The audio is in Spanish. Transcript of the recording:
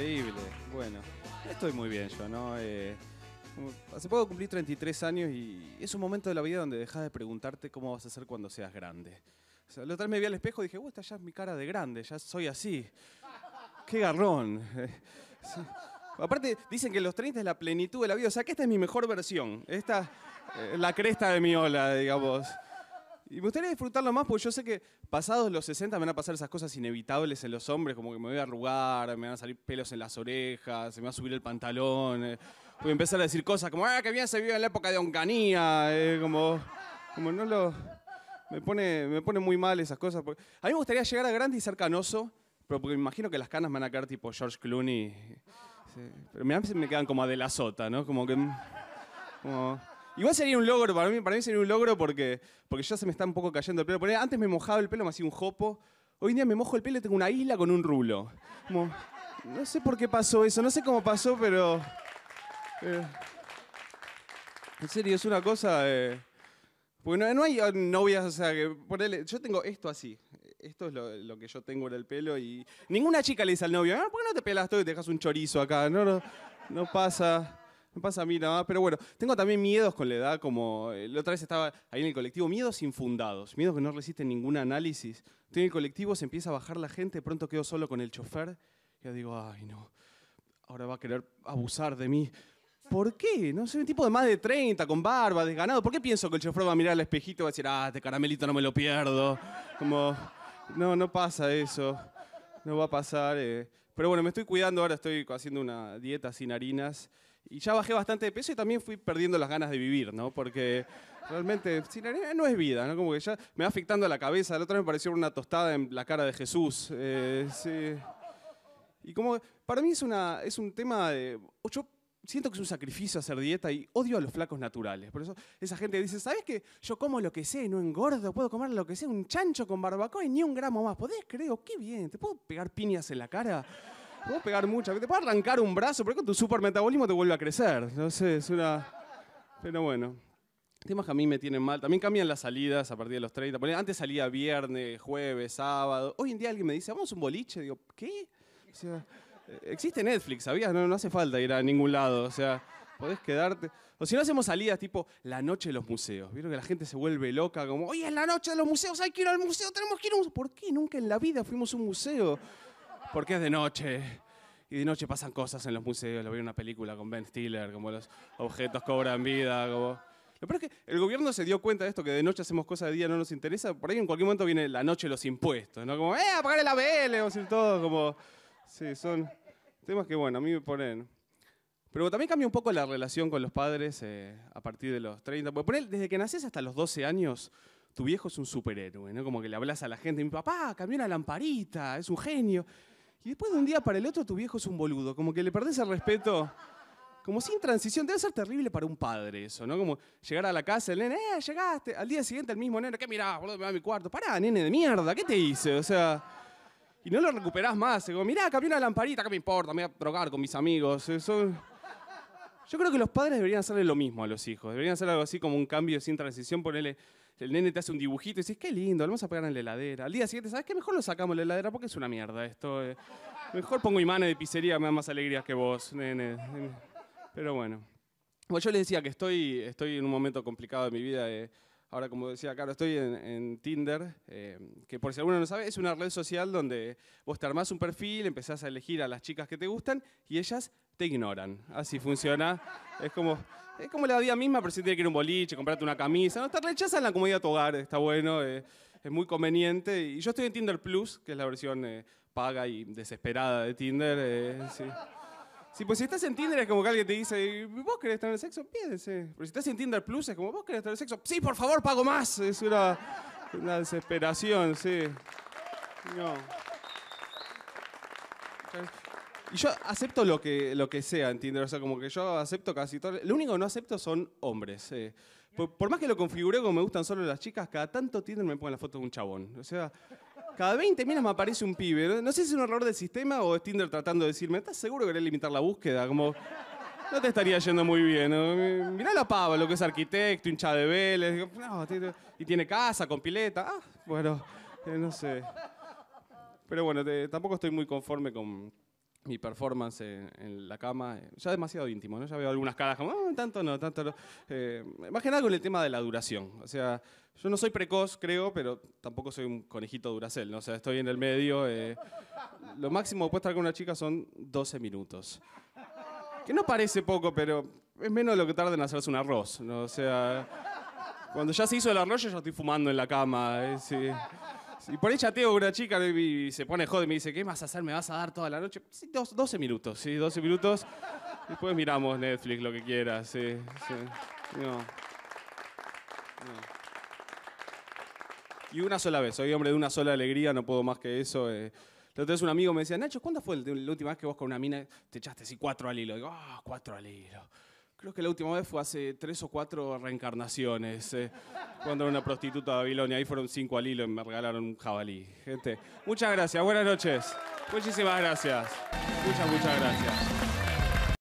Increíble. Bueno, estoy muy bien yo, ¿no? Eh, hace poco cumplí 33 años y es un momento de la vida donde dejas de preguntarte cómo vas a ser cuando seas grande. O sea, otra me vi al espejo y dije, esta ya es mi cara de grande, ya soy así. ¡Qué garrón! Aparte, dicen que los 30 es la plenitud de la vida, o sea que esta es mi mejor versión. Esta, es eh, la cresta de mi ola, digamos. Y me gustaría disfrutarlo más porque yo sé que pasados los 60 me van a pasar esas cosas inevitables en los hombres, como que me voy a arrugar, me van a salir pelos en las orejas, se me va a subir el pantalón. Eh, voy a empezar a decir cosas como, ah, qué bien se vive en la época de Onganía, eh, como, como no lo... Me pone, me pone muy mal esas cosas. A mí me gustaría llegar a grande y ser canoso, pero porque me imagino que las canas me van a quedar tipo George Clooney. Pero me quedan como a de la sota, ¿no? Como que... Igual sería un logro, para mí, para mí sería un logro porque, porque ya se me está un poco cayendo el pelo. antes me mojaba el pelo, me hacía un jopo. Hoy en día me mojo el pelo y tengo una isla con un rulo. no sé por qué pasó eso, no sé cómo pasó, pero... Eh, en serio, es una cosa... Eh, porque no, hay ah, novias, o sea, que yo tengo esto así. Esto es lo, que yo tengo en el pelo y ninguna chica le dice al novio, ah, ¿por qué no te pelas todo y te dejas un chorizo acá? No, no, no pasa. Me pasa a mí nada más, pero bueno, tengo también miedos con la edad, como eh, la otra vez estaba ahí en el colectivo, miedos infundados, miedos que no resisten ningún análisis. Estoy en el colectivo, se empieza a bajar la gente, pronto quedo solo con el chofer, y yo digo, ay no, ahora va a querer abusar de mí. ¿Por qué? No soy un tipo de más de 30, con barba, desganado. ¿Por qué pienso que el chofer va a mirar al espejito y va a decir, ah, este caramelito no me lo pierdo? Como, no, no pasa eso. No va a pasar. Eh. Pero bueno, me estoy cuidando ahora, estoy haciendo una dieta sin harinas. Y ya bajé bastante de peso y también fui perdiendo las ganas de vivir, ¿no? Porque realmente, sin arena no es vida, ¿no? Como que ya me va afectando la cabeza. La otra me pareció una tostada en la cara de Jesús. Eh, y como, para mí es, una, es un tema de... Yo siento que es un sacrificio hacer dieta y odio a los flacos naturales. Por eso esa gente dice, ¿sabes qué? Yo como lo que sé, no engordo, puedo comer lo que sé, un chancho con barbacoa y ni un gramo más. ¿Podés, creo? Qué bien, ¿te puedo pegar piñas en la cara? Puedo pegar mucha te puedo arrancar un brazo, pero con tu supermetabolismo te vuelve a crecer. No sé, es una. Pero bueno. Temas que a mí me tienen mal. También cambian las salidas a partir de los 30. Antes salía viernes, jueves, sábado. Hoy en día alguien me dice, vamos a un boliche. Digo, ¿qué? O sea, eh, existe Netflix, ¿sabías? No, no hace falta ir a ningún lado. O sea, podés quedarte. O si no hacemos salidas tipo la noche de los museos. Vieron que la gente se vuelve loca, como, oye, es la noche de los museos, hay que ir al museo, tenemos que ir a museo. ¿Por qué nunca en la vida fuimos a un museo? porque es de noche. Y de noche pasan cosas en los museos. Lo vi en una película con Ben Stiller, como los objetos cobran vida. Como... Lo peor es que el gobierno se dio cuenta de esto, que de noche hacemos cosas de día, no nos interesa. Por ahí en cualquier momento viene la noche los impuestos, ¿no? Como, ¡eh, apagar el ABL! O todo, como... Sí, son temas que, bueno, a mí me ponen... Pero también cambia un poco la relación con los padres eh, a partir de los 30. Porque poner, desde que naces hasta los 12 años, tu viejo es un superhéroe, ¿no? Como que le hablas a la gente, mi papá cambió una lamparita, es un genio. Y después de un día para el otro tu viejo es un boludo, como que le perdés el respeto. Como sin transición, debe ser terrible para un padre eso, ¿no? Como llegar a la casa, el nene, eh, llegaste. Al día siguiente el mismo nene, ¿qué mirás, boludo? Me va a mi cuarto. Pará, nene de mierda, ¿qué te hice? O sea, y no lo recuperás más. Como, mirá, cambié una lamparita, ¿qué me importa? Me voy a drogar con mis amigos. Yo creo que los padres deberían hacerle lo mismo a los hijos. Deberían hacer algo así como un cambio sin transición, ponerle el nene te hace un dibujito y dices, qué lindo, lo vamos a pegar en la heladera. Al día siguiente, ¿sabes qué? Mejor lo sacamos de la heladera porque es una mierda esto. Eh. Mejor pongo imanes de pizzería, me da más alegría que vos, nene. Pero bueno. yo les decía que estoy, estoy en un momento complicado de mi vida. de... Eh, Ahora, como decía Caro, estoy en, Tinder, eh, que por si alguno no sabe, es una red social donde vos te armás un perfil, empezás a elegir a las chicas que te gustan y ellas te ignoran. Así funciona. Es como, es como la vida misma, pero si tienes que ir a un boliche, comprarte una camisa. No, te rechazan la comodidad de tu hogar, está bueno, eh, es muy conveniente. Y yo estoy en Tinder Plus, que es la versión eh, paga y desesperada de Tinder. Sí, pues si estás en Tinder es como que alguien te dice, ¿vos querés tener sexo? Pídese. Pero si estás en Tinder Plus es como, ¿vos querés tener sexo? Sí, por favor, pago más. Es una, desesperación, sí. No. Y yo acepto lo que, lo que sea en Tinder, o sea, como que yo acepto casi todo. Lo único que no acepto son hombres. Eh. Por, más que lo configure como me gustan solo las chicas, cada tanto Tinder me pone la foto de un chabón. O sea, cada 20 minutos me aparece un pibe. ¿no? sé si es un error del sistema o es Tinder tratando de decirme, ¿estás seguro que querés limitar la búsqueda? Como, no te estaría yendo muy bien. Mirá la pava, lo que es arquitecto, hincha de Vélez. y tiene casa con pileta. Ah, bueno, eh, no sé. Pero bueno, tampoco estoy muy conforme con mi performance en, la cama, eh, ya demasiado íntimo, ¿no? Ya veo algunas caras como, ah, tanto no, tanto no. Eh, más que nada con el tema de la duración. O sea, yo no soy precoz, creo, pero tampoco soy un conejito duracel, ¿no? O sea, estoy en el medio. Eh. lo máximo que puedo estar con una chica son 12 minutos. Que no parece poco, pero es menos de lo que tarda en hacerse un arroz, ¿no? O sea, cuando ya se hizo el arroz, yo ya estoy fumando en la cama. Eh, sí. Y por ahí chateo una chica y se pone joder y me dice, ¿qué vas a hacer? ¿Me vas a dar toda la noche? Sí, 12 minutos, sí, 12 minutos. Después miramos Netflix, lo que quieras, sí, Y una sola vez, soy hombre de una sola alegría, no puedo más que eso. Eh. Entonces un amigo me decía, Nacho, ¿cuándo fue la última vez que vos con una mina te echaste así cuatro al hilo? Y digo, ah, cuatro al hilo. Creo que la última vez fue hace tres o cuatro reencarnaciones, eh, cuando era una prostituta de Babilonia. Ahí fueron cinco al hilo y me regalaron un jabalí. Gente, muchas gracias, buenas noches. Muchísimas gracias. Muchas, muchas gracias.